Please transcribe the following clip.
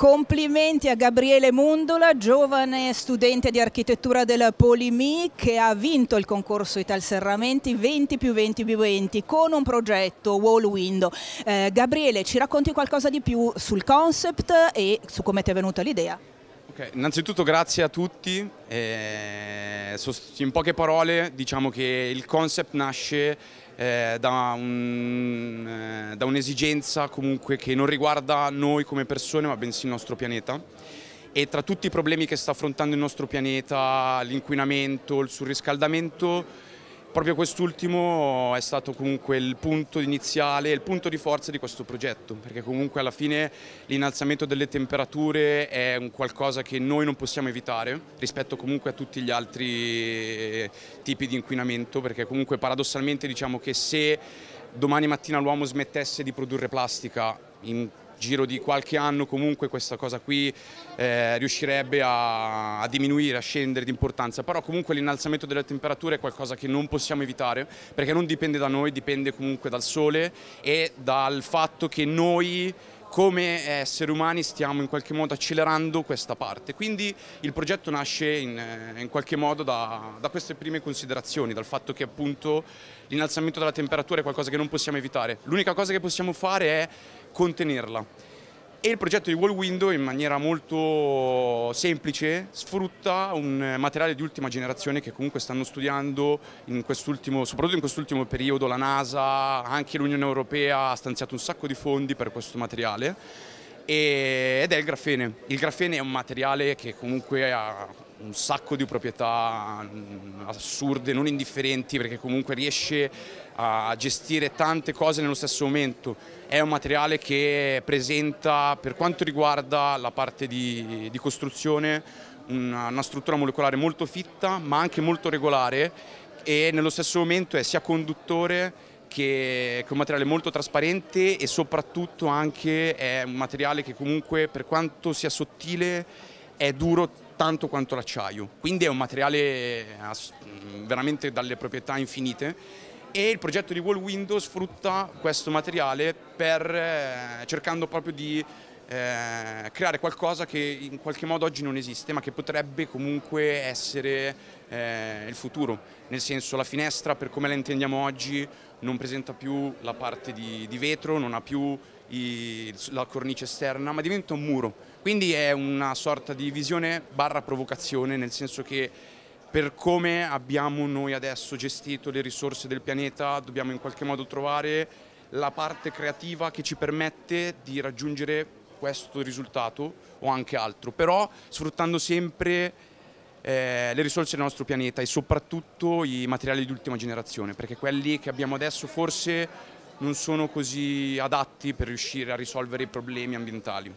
Complimenti a Gabriele Mundola, giovane studente di architettura della Polimi che ha vinto il concorso Ital Serramenti 20 più 20 più 20 con un progetto Wall Window. Eh, Gabriele, ci racconti qualcosa di più sul concept e su come ti è venuta l'idea? Okay, innanzitutto grazie a tutti, eh, in poche parole diciamo che il concept nasce eh, da eh, un'esigenza eh, un comunque che non riguarda noi come persone ma bensì il nostro pianeta e tra tutti i problemi che sta affrontando il nostro pianeta, l'inquinamento, il surriscaldamento proprio quest'ultimo è stato comunque il punto iniziale, il punto di forza di questo progetto, perché comunque alla fine l'innalzamento delle temperature è un qualcosa che noi non possiamo evitare rispetto comunque a tutti gli altri tipi di inquinamento, perché comunque paradossalmente diciamo che se domani mattina l'uomo smettesse di produrre plastica in giro di qualche anno comunque questa cosa qui eh, riuscirebbe a, a, diminuire, a scendere di importanza, però comunque l'innalzamento delle temperature è qualcosa che non possiamo evitare perché non dipende da noi, dipende comunque dal sole e dal fatto che noi come eh, esseri umani stiamo in qualche modo accelerando questa parte. Quindi il progetto nasce in, eh, in qualche modo da, da, queste prime considerazioni, dal fatto che appunto l'innalzamento della temperatura è qualcosa che non possiamo evitare. L'unica cosa che possiamo fare è contenerla e il progetto di Wall Window in maniera molto semplice sfrutta un materiale di ultima generazione che comunque stanno studiando, in soprattutto in quest'ultimo periodo la NASA, anche l'Unione Europea ha stanziato un sacco di fondi per questo materiale ed è il grafene. Il grafene è un materiale che comunque ha un sacco di proprietà mm, assurde, non indifferenti, perché comunque riesce a gestire tante cose nello stesso momento. È un materiale che presenta, per quanto riguarda la parte di, di costruzione, una, una struttura molecolare molto fitta, ma anche molto regolare e nello stesso momento è sia conduttore che, è un materiale molto trasparente e soprattutto anche è un materiale che comunque per quanto sia sottile è duro tanto quanto l'acciaio, quindi è un materiale veramente dalle proprietà infinite e il progetto di Wall Window sfrutta questo materiale per, eh, cercando proprio di eh, creare qualcosa che in qualche modo oggi non esiste ma che potrebbe comunque essere eh, il futuro, nel senso la finestra per come la intendiamo oggi non presenta più la parte di, di vetro, non ha più i, la cornice esterna, ma diventa un muro. Quindi è una sorta di visione barra provocazione, nel senso che per come abbiamo noi adesso gestito le risorse del pianeta, dobbiamo in qualche modo trovare la parte creativa che ci permette di raggiungere questo risultato o anche altro, però sfruttando sempre eh, le risorse del nostro pianeta e soprattutto i materiali di ultima generazione, perché quelli che abbiamo adesso forse non sono così adatti per riuscire a risolvere i problemi ambientali.